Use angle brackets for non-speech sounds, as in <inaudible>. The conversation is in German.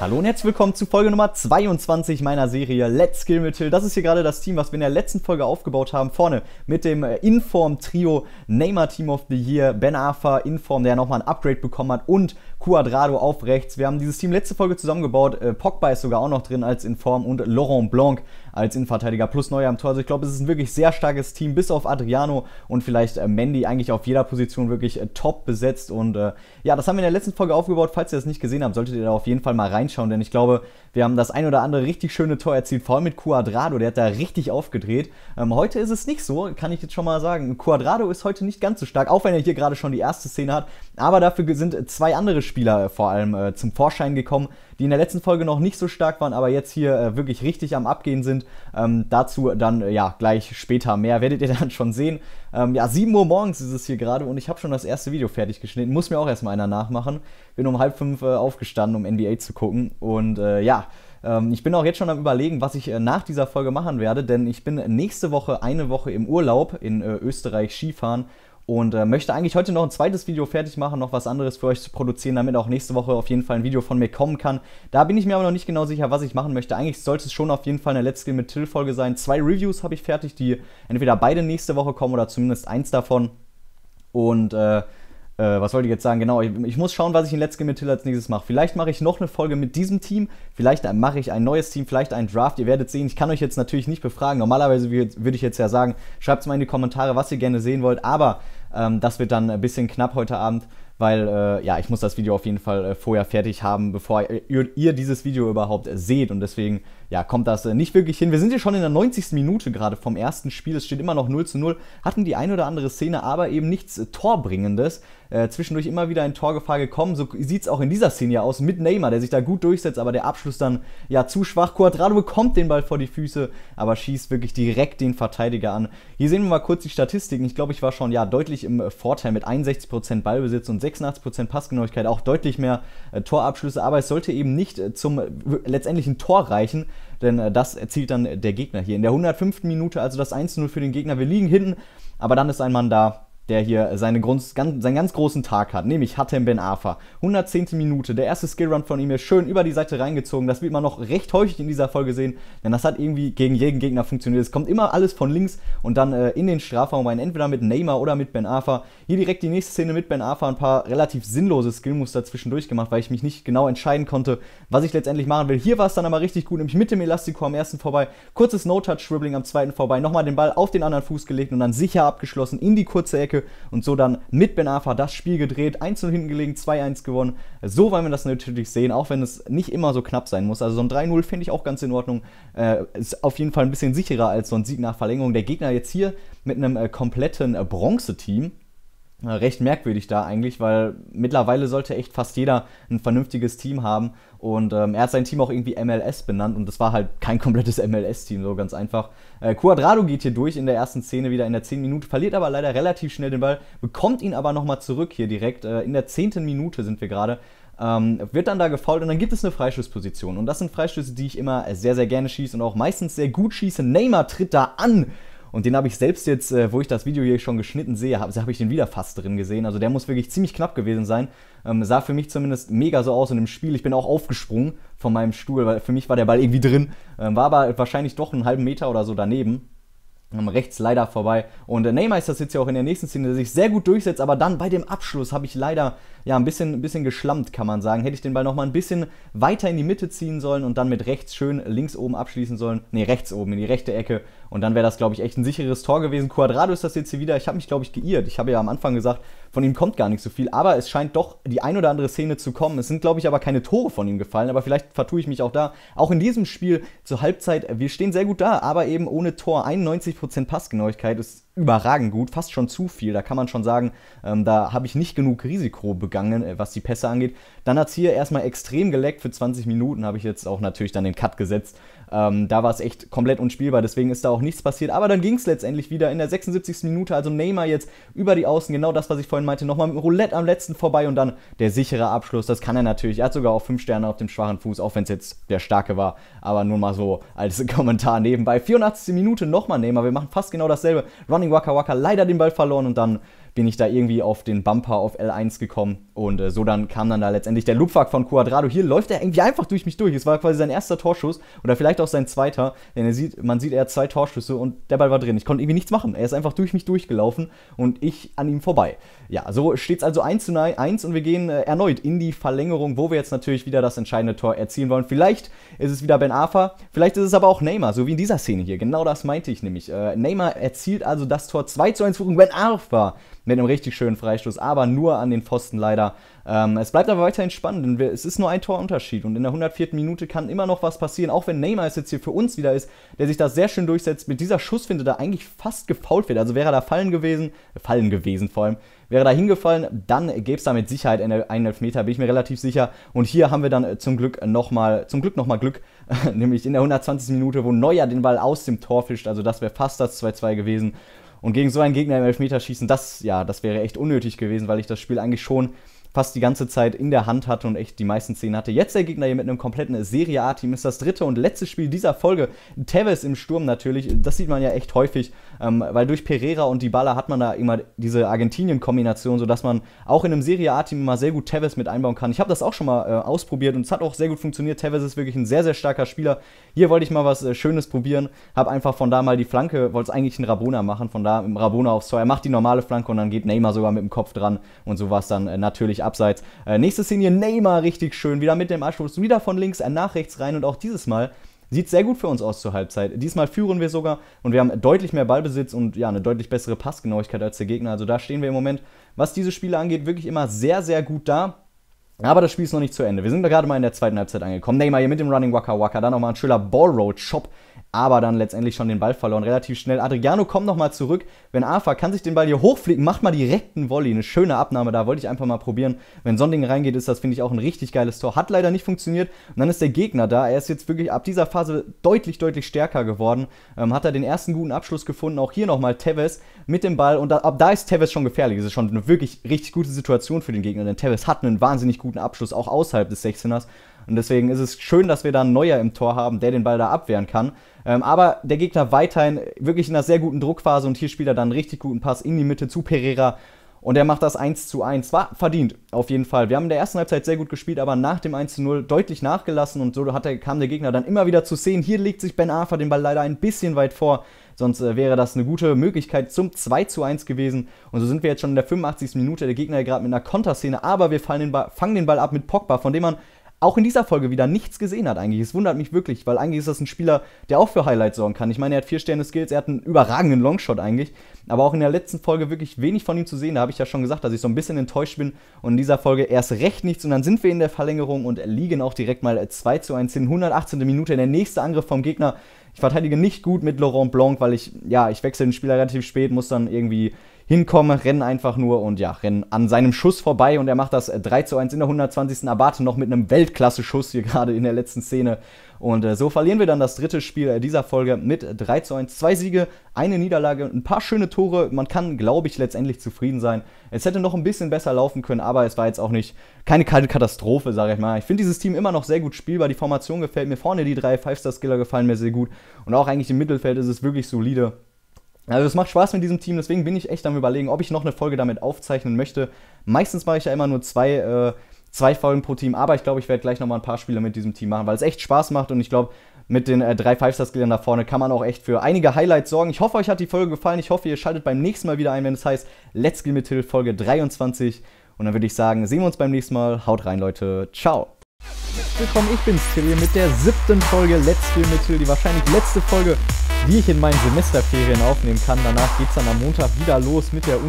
Hallo und herzlich willkommen zu Folge Nummer 22 meiner Serie Let's Skill mit Hill. Das ist hier gerade das Team, was wir in der letzten Folge aufgebaut haben. Vorne mit dem äh, Inform-Trio Neymar Team of the Year, Ben Arfa, Inform, der nochmal ein Upgrade bekommen hat und Cuadrado auf rechts. Wir haben dieses Team letzte Folge zusammengebaut. Äh, Pogba ist sogar auch noch drin als Inform und Laurent Blanc als Innenverteidiger plus Neuer am Tor. Also ich glaube, es ist ein wirklich sehr starkes Team, bis auf Adriano und vielleicht äh, Mendy eigentlich auf jeder Position wirklich äh, top besetzt. Und äh, ja, das haben wir in der letzten Folge aufgebaut. Falls ihr das nicht gesehen habt, solltet ihr da auf jeden Fall mal reinschauen, denn ich glaube, wir haben das ein oder andere richtig schöne Tor erzielt, vor allem mit Cuadrado, der hat da richtig aufgedreht. Ähm, heute ist es nicht so, kann ich jetzt schon mal sagen. Cuadrado ist heute nicht ganz so stark, auch wenn er hier gerade schon die erste Szene hat. Aber dafür sind zwei andere Spieler äh, vor allem äh, zum Vorschein gekommen, die in der letzten Folge noch nicht so stark waren, aber jetzt hier äh, wirklich richtig am Abgehen sind. Ähm, dazu dann äh, ja gleich später mehr, werdet ihr <laughs> dann schon sehen. Ähm, ja, 7 Uhr morgens ist es hier gerade und ich habe schon das erste Video fertig geschnitten. Muss mir auch erstmal einer nachmachen. Bin um halb fünf äh, aufgestanden, um NBA zu gucken. Und äh, ja, ähm, ich bin auch jetzt schon am Überlegen, was ich nach dieser Folge machen werde, denn ich bin nächste Woche eine Woche im Urlaub in Österreich Skifahren und äh, möchte eigentlich heute noch ein zweites Video fertig machen, noch was anderes für euch zu produzieren, damit auch nächste Woche auf jeden Fall ein Video von mir kommen kann. Da bin ich mir aber noch nicht genau sicher, was ich machen möchte. Eigentlich sollte es schon auf jeden Fall eine Let's Game mit Till Folge sein. Zwei Reviews habe ich fertig, die entweder beide nächste Woche kommen oder zumindest eins davon. Und äh, äh, was wollte ich jetzt sagen? Genau, ich, ich, muss schauen, was ich in Let's Game mit Till als nächstes mache. Vielleicht mache ich noch eine Folge mit diesem Team, vielleicht mache ich ein neues Team, vielleicht einen Draft. Ihr werdet sehen, ich kann euch jetzt natürlich nicht befragen. Normalerweise würde ich jetzt ja sagen, schreibt es mal in die Kommentare, was ihr gerne sehen wollt. Aber ähm, das wird dann ein bisschen knapp heute Abend, weil äh, ja, ich muss das Video auf jeden Fall äh, vorher fertig haben, bevor ihr, ihr, dieses Video überhaupt äh, seht und deswegen ja, kommt das äh, nicht wirklich hin. Wir sind hier schon in der 90. Minute gerade vom ersten Spiel. Es steht immer noch 0 zu 0. Hatten die ein oder andere Szene, aber eben nichts äh, Torbringendes. Äh, zwischendurch immer wieder in Torgefahr gekommen. So sieht es auch in dieser Szene ja aus. Mit Neymar, der sich da gut durchsetzt, aber der Abschluss dann ja zu schwach. Quadrado bekommt den Ball vor die Füße, aber schießt wirklich direkt den Verteidiger an. Hier sehen wir mal kurz die Statistiken. Ich glaube, ich war schon ja deutlich im äh, Vorteil mit 61% Ballbesitz und 86% Passgenauigkeit. Auch deutlich mehr äh, Torabschlüsse. Aber es sollte eben nicht äh, zum letztendlichen Tor reichen denn äh, das erzielt dann der Gegner hier. In der 105. Minute also das 1-0 für den Gegner. Wir liegen hinten, aber dann ist ein Mann da, der hier seine ganz, seinen ganz großen Tag hat, nämlich Hatem Ben Afa. 110. Minute, der erste Skillrun von ihm ist schön über die Seite reingezogen. Das wird man noch recht häufig in dieser Folge sehen, denn das hat irgendwie gegen jeden Gegner funktioniert. Es kommt immer alles von links und dann äh, in den Strafraum rein, entweder mit Neymar oder mit Ben Afa. Hier direkt die nächste Szene mit Ben Afa, ein paar relativ sinnlose Skillmuster zwischendurch gemacht, weil ich mich nicht genau entscheiden konnte, was ich letztendlich machen will. Hier war es dann aber richtig gut, nämlich mit dem Elastico am ersten vorbei, kurzes No-Touch-Dribbling am zweiten vorbei, nochmal den Ball auf den anderen Fuß gelegt und dann sicher abgeschlossen in die kurze Ecke Ecke und so dann mit Ben Arfa das Spiel gedreht, 1 0 hinten gelegen, 2-1 gewonnen. So wollen wir das natürlich sehen, auch wenn es nicht immer so knapp sein muss. Also so ein 3-0 finde ich auch ganz in Ordnung. Äh, ist auf jeden Fall ein bisschen sicherer als so ein Sieg nach Verlängerung. Der Gegner jetzt hier mit einem äh, kompletten äh, Bronze-Team, äh, recht merkwürdig da eigentlich, weil mittlerweile sollte echt fast jeder ein vernünftiges Team haben und ähm, er hat sein Team auch irgendwie MLS benannt und das war halt <laughs> kein komplettes MLS-Team, so ganz einfach. Äh, Cuadrado geht hier durch in der ersten Szene wieder in der 10 Minute, verliert aber leider relativ schnell den Ball, bekommt ihn aber nochmal zurück hier direkt. Äh, in der 10. Minute sind wir gerade. Ähm, wird dann da gefault und dann gibt es eine Freischussposition. Und das sind Freischüsse, die ich immer sehr, sehr gerne schieße und auch meistens sehr gut schieße. Neymar tritt da an und den habe ich selbst jetzt, äh, wo ich das Video hier schon geschnitten sehe, habe hab ich den wieder fast drin gesehen. Also der muss wirklich ziemlich knapp gewesen sein. Ähm, sah für mich zumindest mega so aus in dem Spiel. Ich bin auch aufgesprungen von meinem Stuhl, weil für mich war der Ball irgendwie drin. Ähm, war aber wahrscheinlich doch einen halben Meter oder so daneben. Ähm, rechts leider vorbei. Und äh, Neymar ist das jetzt ja auch in der nächsten Szene, der sich sehr gut durchsetzt, aber dann bei dem Abschluss habe ich leider ja ein bisschen, ein bisschen geschlammt, kann man sagen. Hätte ich den Ball nochmal ein bisschen weiter in die Mitte ziehen sollen und dann mit rechts schön links oben abschließen sollen. Ne, rechts oben in die rechte Ecke. Und dann wäre das, glaube ich, echt ein sicheres Tor gewesen. Quadrado ist das jetzt hier wieder. Ich habe mich, glaube ich, geirrt. Ich habe ja am Anfang gesagt, von ihm kommt gar nicht so viel, aber es scheint doch die ein oder andere Szene zu kommen. Es sind, glaube ich, aber keine Tore von ihm gefallen, aber vielleicht vertue ich mich auch da. Auch in diesem Spiel zur Halbzeit, wir stehen sehr gut da, aber eben ohne Tor. 91 90% Passgenauigkeit ist überragend gut, fast schon zu viel. Da kann man schon sagen, ähm, da habe ich nicht genug Risiko begangen, äh, was die Pässe angeht. Dann hat es hier erstmal extrem geleckt. Für 20 Minuten habe ich jetzt auch natürlich dann den Cut gesetzt. Ähm, da war es echt komplett unspielbar, deswegen ist da auch nichts passiert. Aber dann ging es letztendlich wieder in der 76. Minute. Also Neymar jetzt über die Außen, genau das, was ich vorhin meinte, nochmal mit Roulette am letzten vorbei und dann der sichere Abschluss. Das kann er natürlich. Er hat sogar auch 5 Sterne auf dem schwachen Fuß, auch wenn es jetzt der starke war. Aber nur mal so als <laughs> Kommentar nebenbei. 84. Minute nochmal Neymar. Wir machen fast genau dasselbe. Running Waka Waka leider den Ball verloren und dann bin ich da irgendwie auf den Bumper auf L1 gekommen und äh, so dann kam dann da letztendlich der Lupfak von Quadrado. Hier läuft er irgendwie einfach durch mich durch. Es war quasi sein erster Torschuss oder vielleicht auch sein zweiter, denn sieht, man sieht, er hat zwei Torschüsse und der Ball war drin. Ich konnte irgendwie nichts machen. Er ist einfach durch mich durchgelaufen und ich an ihm vorbei. Ja, so steht es also 1 zu 1 und wir gehen äh, erneut in die Verlängerung, wo wir jetzt natürlich wieder das entscheidende Tor erzielen wollen. Vielleicht ist es wieder Ben Arfa, vielleicht ist es aber auch Neymar, so wie in dieser Szene hier. Genau das meinte ich nämlich. Äh, Neymar erzielt also das Tor 2 zu 1 gegen Ben Arfa mit einem richtig schönen Freistoß, aber nur an den Pfosten leider. Ähm, es bleibt aber weiterhin spannend, denn wir, es ist nur ein Torunterschied und in der 104. Minute kann immer noch was passieren, auch wenn Neymar es jetzt hier für uns wieder ist, der sich da sehr schön durchsetzt, mit dieser Schussfinde da eigentlich fast gefault wird. Also wäre er da fallen gewesen, fallen gewesen vor allem, wäre da hingefallen, dann gäbe es da mit Sicherheit einen Elfmeter, bin ich mir relativ sicher. Und hier haben wir dann äh, zum Glück nochmal, zum Glück nochmal Glück, <laughs> nämlich in der 120. Minute, wo Neuer den Ball aus dem Tor fischt. Also das wäre fast das 2-2 gewesen. Und gegen so einen Gegner im Elfmeterschießen, das, ja, das wäre echt unnötig gewesen, weil ich das Spiel eigentlich schon fast die ganze Zeit in der Hand hatte und echt die meisten Szenen hatte. Jetzt der Gegner hier mit einem kompletten Serie A-Team ist das dritte und letzte Spiel dieser Folge. Tevez im Sturm natürlich, das sieht man ja echt häufig, ähm, weil durch Pereira und die Baller hat man da immer diese Argentinien-Kombination, sodass man auch in einem Serie A-Team immer sehr gut Tevez mit einbauen kann. Ich habe das auch schon mal äh, ausprobiert und es hat auch sehr gut funktioniert. Tevez ist wirklich ein sehr, sehr starker Spieler. Hier wollte ich mal was äh, Schönes probieren, habe einfach von da mal die Flanke, wollte es eigentlich einen Rabona machen, von da im Rabona aufs Tor. Er macht die normale Flanke und dann geht Neymar sogar mit dem Kopf dran und so war es dann äh, natürlich natürlich abseits. Äh, nächste Szene, Neymar richtig schön, wieder mit dem Anstoß, wieder von links, äh, nach rechts rein und auch dieses Mal Sieht sehr gut für uns aus zur Halbzeit. Diesmal führen wir sogar und wir haben deutlich mehr Ballbesitz und ja, eine deutlich bessere Passgenauigkeit als der Gegner. Also da stehen wir im Moment, was diese Spiele angeht, wirklich immer sehr, sehr gut da. Aber das Spiel ist noch nicht zu Ende. Wir sind da gerade mal in der zweiten Halbzeit angekommen. Neymar hier mit dem Running Waka Waka. Dann nochmal ein schöner ballroad Shop. Aber dann letztendlich schon den Ball verloren. Relativ schnell. Adriano kommt nochmal zurück. Wenn Afa kann sich den Ball hier hochfliegen, macht mal direkt einen Volley. Eine schöne Abnahme da. Wollte ich einfach mal probieren. Wenn Sonding reingeht, ist das, finde ich, auch ein richtig geiles Tor. Hat leider nicht funktioniert. Und dann ist der Gegner da. Er ist jetzt wirklich ab dieser Phase deutlich, deutlich stärker geworden. Ähm, hat er den ersten guten Abschluss gefunden. Auch hier nochmal Tevez, mit dem Ball und da, ab da ist Tevez schon gefährlich. Es ist schon eine wirklich richtig gute Situation für den Gegner, denn Tevez hat einen wahnsinnig guten Abschluss, auch außerhalb des 16ers. Und deswegen ist es schön, dass wir da einen Neuer im Tor haben, der den Ball da abwehren kann. Ähm, aber der Gegner weiterhin wirklich in einer sehr guten Druckphase und hier spielt er dann einen richtig guten Pass in die Mitte zu Pereira und er macht das 1 zu 1. War verdient, auf jeden Fall. Wir haben in der ersten Halbzeit sehr gut gespielt, aber nach dem 1 zu 0 deutlich nachgelassen und so hat er, kam der Gegner dann immer wieder zu sehen. Hier legt sich Ben Arfa den Ball leider ein bisschen weit vor, sonst äh, wäre das eine gute Möglichkeit zum 2 zu 1 gewesen. Und so sind wir jetzt schon in der 85. Minute. Der Gegner gerade mit einer Konterszene, aber wir den Ball, fangen den Ball ab mit Pogba, von dem man auch in dieser Folge wieder nichts gesehen hat eigentlich. Es wundert mich wirklich, weil eigentlich ist das ein Spieler, der auch für Highlights sorgen kann. Ich meine, er hat vier Sterne Skills, er hat einen überragenden Longshot eigentlich, aber auch in der letzten Folge wirklich wenig von ihm zu sehen. Da habe ich ja schon gesagt, dass ich so ein bisschen enttäuscht bin und in dieser Folge erst recht nichts und dann sind wir in der Verlängerung und liegen auch direkt mal 2 zu 1 hin. 118. Minute, der nächste Angriff vom Gegner. Ich verteidige nicht gut mit Laurent Blanc, weil ich, ja, ich wechsle den Spieler relativ spät, muss dann irgendwie hinkommen, rennen einfach nur und ja, rennen an seinem Schuss vorbei und er macht das 3 äh, zu 1 in der 120. Abate noch mit einem Weltklasse-Schuss hier <laughs> gerade in der letzten Szene. Und äh, so verlieren wir dann das dritte Spiel äh, dieser Folge mit 3 zu 1. Zwei Siege, eine Niederlage, ein paar schöne Tore. Man kann, glaube ich, letztendlich zufrieden sein. Es hätte noch ein bisschen besser laufen können, aber es war jetzt auch nicht keine kalte Katastrophe, sage ich mal. Ich finde dieses Team immer noch sehr gut spielbar. Die Formation gefällt mir. Vorne die drei Five-Star-Skiller gefallen mir sehr gut. Und auch eigentlich im Mittelfeld ist es wirklich solide. Also es macht Spaß mit diesem Team, deswegen bin ich echt am überlegen, ob ich noch eine Folge damit aufzeichnen möchte. Meistens mache ich ja immer nur zwei, äh, zwei Folgen pro Team, aber ich glaube, ich werde gleich nochmal ein paar Spiele mit diesem Team machen, weil es echt Spaß macht und ich glaube, mit den äh, drei Five-Star-Skillern da vorne kann man auch echt für einige Highlights sorgen. Ich hoffe, euch hat die Folge gefallen. Ich hoffe, ihr schaltet beim nächsten Mal wieder ein, wenn es heißt Let's Get mit Hill Folge 23. Und dann würde ich sagen, sehen wir uns beim nächsten Mal. Haut rein, Leute. Ciao. Willkommen, ich bin's, Till, mit der siebten Folge Let's Feel mit Till, die wahrscheinlich letzte Folge wie ich in meinen Semesterferien aufnehmen kann. Danach geht es dann am Montag wieder los mit der Uni.